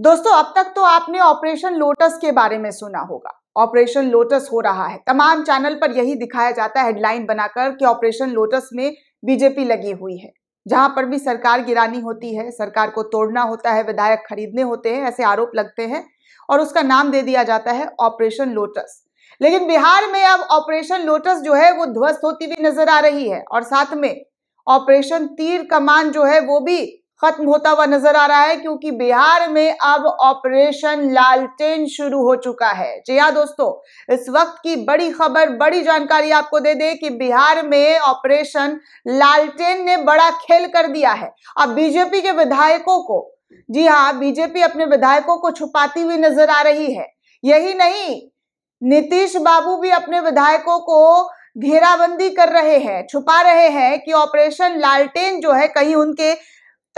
दोस्तों अब तक तो आपने ऑपरेशन लोटस के बारे में सुना होगा ऑपरेशन लोटस हो रहा है तमाम चैनल पर यही दिखाया जाता है हेडलाइन बनाकर कि ऑपरेशन लोटस में बीजेपी लगी हुई है जहां पर भी सरकार गिरानी होती है सरकार को तोड़ना होता है विधायक खरीदने होते हैं ऐसे आरोप लगते हैं और उसका नाम दे दिया जाता है ऑपरेशन लोटस लेकिन बिहार में अब ऑपरेशन लोटस जो है वो ध्वस्त होती हुई नजर आ रही है और साथ में ऑपरेशन तीर कमान जो है वो भी खत्म होता हुआ नजर आ रहा है क्योंकि बिहार में अब ऑपरेशन लालटेन शुरू हो चुका है जी हाँ दोस्तों इस वक्त की बड़ी खबर बड़ी जानकारी आपको दे दे कि बिहार में ऑपरेशन लालटेन ने बड़ा खेल कर दिया है अब बीजेपी के विधायकों को जी हाँ बीजेपी अपने विधायकों को छुपाती हुई नजर आ रही है यही नहीं नीतीश बाबू भी अपने विधायकों को घेराबंदी कर रहे हैं छुपा रहे हैं कि ऑपरेशन लालटेन जो है कहीं उनके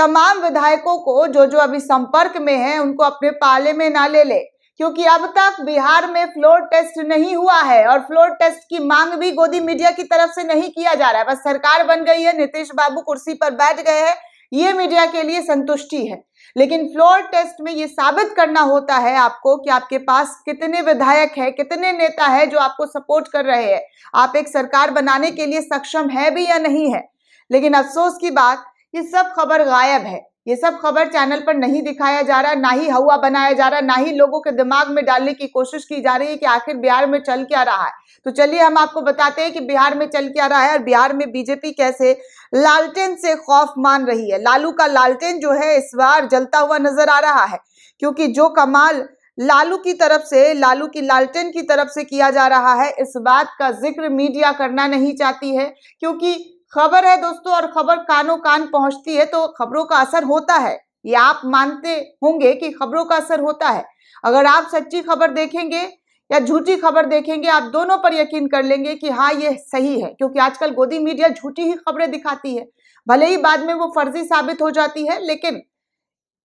तमाम विधायकों को जो जो अभी संपर्क में है उनको अपने पाले में ना ले ले क्योंकि अब तक बिहार में फ्लोर टेस्ट नहीं हुआ है और फ्लोर टेस्ट की मांग भी गोदी मीडिया की तरफ से नहीं किया जा रहा है बस सरकार बन गई है नीतीश बाबू कुर्सी पर बैठ गए हैं ये मीडिया के लिए संतुष्टि है लेकिन फ्लोर टेस्ट में ये साबित करना होता है आपको कि आपके पास कितने विधायक है कितने नेता है जो आपको सपोर्ट कर रहे हैं आप एक सरकार बनाने के लिए सक्षम है भी या नहीं है लेकिन अफसोस की बात ये सब खबर गायब है ये सब खबर चैनल पर नहीं दिखाया जा रहा ना ही हवा बनाया जा रहा ना ही लोगों के दिमाग में डालने की कोशिश की जा रही है कि आखिर बिहार में चल क्या रहा है तो चलिए हम आपको बताते हैं कि बिहार में चल क्या रहा है और बिहार में बीजेपी कैसे लालटेन से खौफ मान रही है लालू का लालटेन जो है इस बार जलता हुआ नजर आ रहा है क्योंकि जो कमाल लालू की तरफ से लालू की लालटेन की तरफ से किया जा रहा है इस बात का जिक्र मीडिया करना नहीं चाहती है क्योंकि खबर है दोस्तों और खबर कानों कान पहुंचती है तो खबरों का असर होता है ये आप मानते होंगे कि खबरों का असर होता है अगर आप सच्ची खबर देखेंगे या झूठी खबर देखेंगे आप दोनों पर यकीन कर लेंगे कि हाँ ये सही है क्योंकि आजकल गोदी मीडिया झूठी ही खबरें दिखाती है भले ही बाद में वो फर्जी साबित हो जाती है लेकिन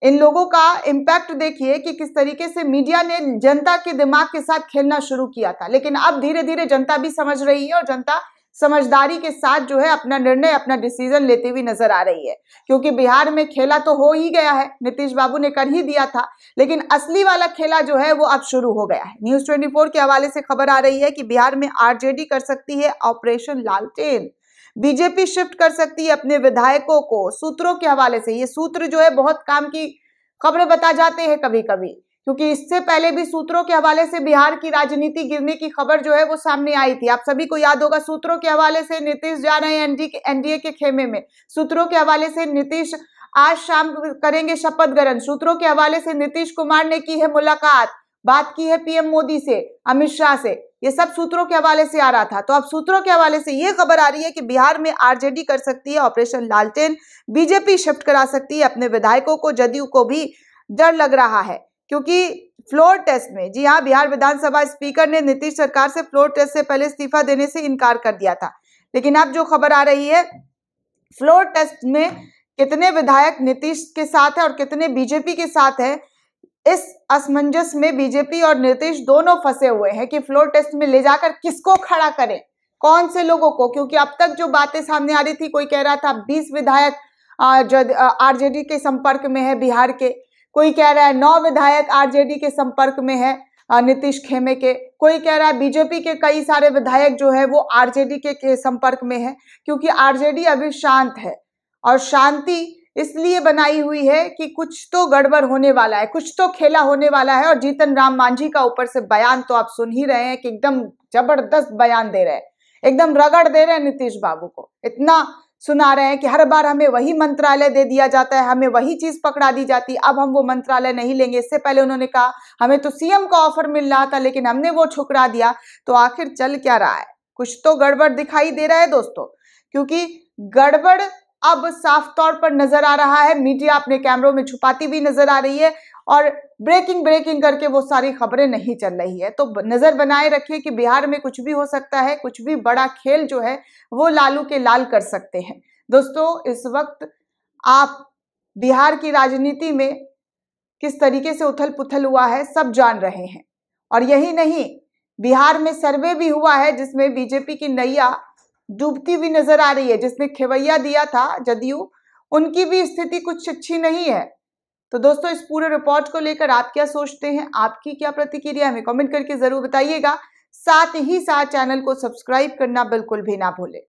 इन लोगों का इम्पैक्ट देखिए कि किस तरीके से मीडिया ने जनता के दिमाग के साथ खेलना शुरू किया था लेकिन अब धीरे धीरे जनता भी समझ रही है और जनता समझदारी के साथ जो है अपना निर्णय अपना डिसीजन लेती हुई नजर आ रही है क्योंकि बिहार में खेला तो हो ही गया है नीतीश बाबू ने कर ही दिया था लेकिन असली वाला खेला जो है वो अब शुरू हो गया है न्यूज 24 के हवाले से खबर आ रही है कि बिहार में आरजेडी कर सकती है ऑपरेशन लालटेन बीजेपी शिफ्ट कर सकती है अपने विधायकों को सूत्रों के हवाले से ये सूत्र जो है बहुत काम की खबरें बता जाते हैं कभी कभी क्योंकि इससे पहले भी सूत्रों के हवाले से बिहार की राजनीति गिरने की खबर जो है वो सामने आई थी आप सभी को याद होगा सूत्रों के हवाले से नीतीश जा रहे हैं एनडीए के खेमे में सूत्रों के हवाले से नीतीश आज शाम करेंगे शपथ ग्रहण सूत्रों के हवाले से नीतीश कुमार ने की है मुलाकात बात की है पीएम मोदी से अमित शाह से ये सब सूत्रों के हवाले से आ रहा था तो अब सूत्रों के हवाले से ये खबर आ रही है कि बिहार में आरजेडी कर सकती है ऑपरेशन लालटेन बीजेपी शिफ्ट करा सकती है अपने विधायकों को जदयू को भी डर लग रहा है क्योंकि फ्लोर टेस्ट में जी हाँ बिहार विधानसभा स्पीकर ने नीतीश सरकार से फ्लोर टेस्ट से पहले इस्तीफा देने से इनकार कर दिया था लेकिन अब जो खबर आ रही है फ्लोर टेस्ट में कितने विधायक नीतीश के साथ है और कितने बीजेपी के साथ है इस असमंजस में बीजेपी और नीतीश दोनों फंसे हुए हैं कि फ्लोर टेस्ट में ले जाकर किसको खड़ा करें कौन से लोगों को क्योंकि अब तक जो बातें सामने आ रही थी कोई कह रहा था बीस विधायक आरजेडी के संपर्क में है बिहार के कोई कह रहा है नौ विधायक आरजेडी के संपर्क में है नीतीश खेमे के कोई कह रहा है बीजेपी के कई सारे विधायक जो है वो आरजेडी के, के संपर्क में है क्योंकि आरजेडी अभी शांत है और शांति इसलिए बनाई हुई है कि कुछ तो गड़बड़ होने वाला है कुछ तो खेला होने वाला है और जीतन राम मांझी का ऊपर से बयान तो आप सुन ही रहे हैं कि एकदम जबरदस्त बयान दे रहे हैं एकदम रगड़ दे रहे हैं नीतीश बाबू को इतना सुना रहे हैं कि हर बार हमें वही मंत्रालय दे दिया जाता है हमें वही चीज पकड़ा दी जाती अब हम वो मंत्रालय नहीं लेंगे इससे पहले उन्होंने कहा हमें तो सीएम का ऑफर मिल रहा था लेकिन हमने वो ठुकरा दिया तो आखिर चल क्या रहा है कुछ तो गड़बड़ दिखाई दे रहा है दोस्तों क्योंकि गड़बड़ अब साफ तौर पर नजर आ रहा है मीडिया अपने कैमरों में छुपाती हुई नजर आ रही है और ब्रेकिंग ब्रेकिंग करके वो सारी खबरें नहीं चल रही है तो नज़र बनाए रखिए कि बिहार में कुछ भी हो सकता है कुछ भी बड़ा खेल जो है वो लालू के लाल कर सकते हैं दोस्तों इस वक्त आप बिहार की राजनीति में किस तरीके से उथल पुथल हुआ है सब जान रहे हैं और यही नहीं बिहार में सर्वे भी हुआ है जिसमें बीजेपी की नैया डूबती हुई नजर आ रही है जिसने खेवैया दिया था जदयू उनकी भी स्थिति कुछ अच्छी नहीं है तो दोस्तों इस पूरे रिपोर्ट को लेकर आप क्या सोचते हैं आपकी क्या प्रतिक्रिया हमें कमेंट करके ज़रूर बताइएगा साथ ही साथ चैनल को सब्सक्राइब करना बिल्कुल भी ना भूले